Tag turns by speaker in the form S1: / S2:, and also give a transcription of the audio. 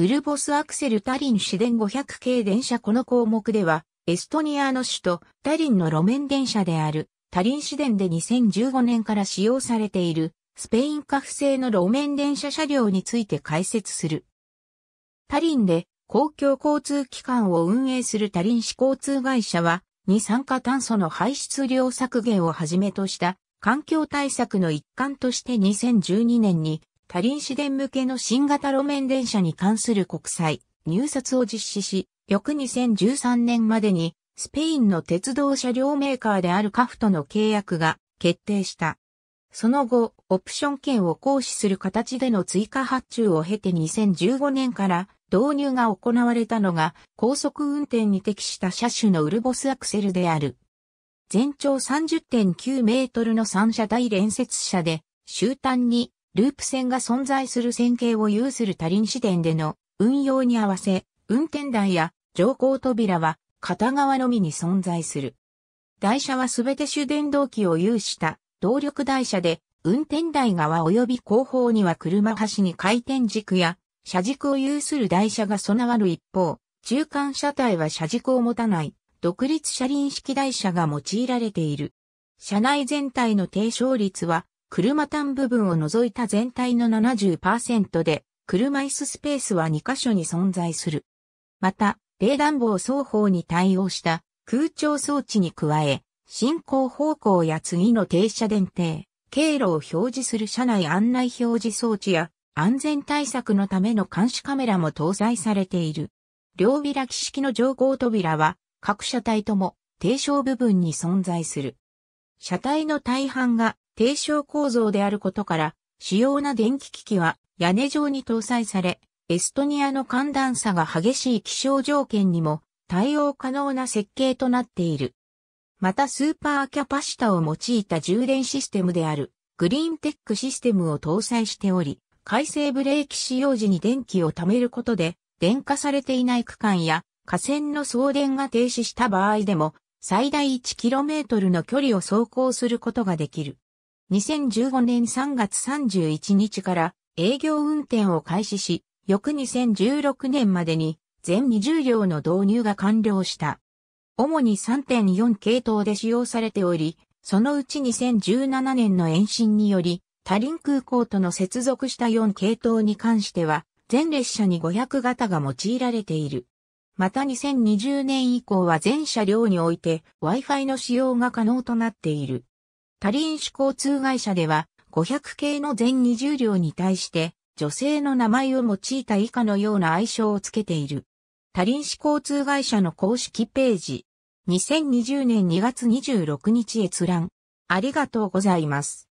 S1: ウルボスアクセルタリン市電500系電車この項目では、エストニアの首都タリンの路面電車であるタリン市電で2015年から使用されているスペインカフ製の路面電車車両について解説する。タリンで公共交通機関を運営するタリン市交通会社は、二酸化炭素の排出量削減をはじめとした環境対策の一環として2012年に多輪市電向けの新型路面電車に関する国際入札を実施し、翌2013年までにスペインの鉄道車両メーカーであるカフとの契約が決定した。その後、オプション券を行使する形での追加発注を経て2015年から導入が行われたのが高速運転に適した車種のウルボスアクセルである。全長30.9メートルの三車台連接車で、終端にループ線が存在する線形を有する多輪支点での運用に合わせ、運転台や乗降扉は片側のみに存在する。台車はすべて主電動機を有した動力台車で、運転台側及び後方には車端に回転軸や車軸を有する台車が備わる一方、中間車体は車軸を持たない独立車輪式台車が用いられている。車内全体の低床率は車単部分を除いた全体の70%で、車椅子スペースは2カ所に存在する。また、冷暖房双方に対応した空調装置に加え、進行方向や次の停車電停、経路を表示する車内案内表示装置や安全対策のための監視カメラも搭載されている。両開き式の乗降扉は各車体とも低床部分に存在する。車体の大半が低床構造であることから、主要な電気機器は屋根上に搭載され、エストニアの寒暖差が激しい気象条件にも対応可能な設計となっている。またスーパーキャパシタを用いた充電システムであるグリーンテックシステムを搭載しており、回生ブレーキ使用時に電気を貯めることで電化されていない区間や架線の送電が停止した場合でも最大 1km の距離を走行することができる。2015年3月31日から営業運転を開始し、翌2016年までに全20両の導入が完了した。主に3.4系統で使用されており、そのうち2017年の延伸により、他輪空港との接続した4系統に関しては、全列車に500型が用いられている。また2020年以降は全車両において Wi-Fi の使用が可能となっている。タリン市交通会社では、500系の全20両に対して、女性の名前を用いた以下のような愛称をつけている。タリン市交通会社の公式ページ。2020年2月26日閲覧。ありがとうございます。